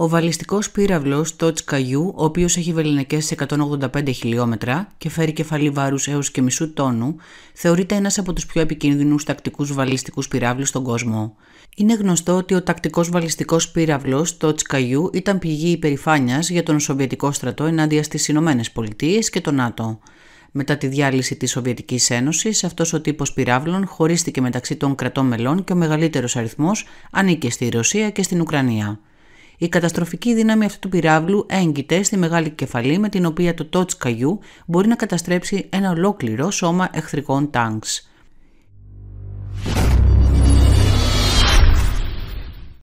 Ο βαλιστικός πύραυλος Τότς Καγιού, ο οποίος έχει βεληνικές 185 χιλιόμετρα και φέρει κεφαλή βάρους έως και μισού τόνου, θεωρείται ένας από τους πιο επικίνδυνους τακτικούς βαλιστικούς πυράβλους στον κόσμο. Είναι γνωστό ότι ο τακτικός βαλιστικός πύραυλος Τότς Καγιού ήταν πηγή υπερηφάνειας για τον Σοβιετικό στρατό ενάντια στις Ηνωμένες Πολιτείες και τον ΝΑΤΟ. Μετά τη διάλυση της Σοβιετικής Ένωσης, αυτός ο τύπος πυράβλων χωρίστηκε μεταξύ των κρατών μελών και ο μεγαλύτερος αριθμός ανήκε στη Ρωσία και στην Ουκρανία. Η καταστροφική δύναμη αυτού του πυράβλου έγκυται στη μεγάλη κεφαλή με την οποία το τότς καγιού μπορεί να καταστρέψει ένα ολόκληρο σώμα εχθρικών τάγκς.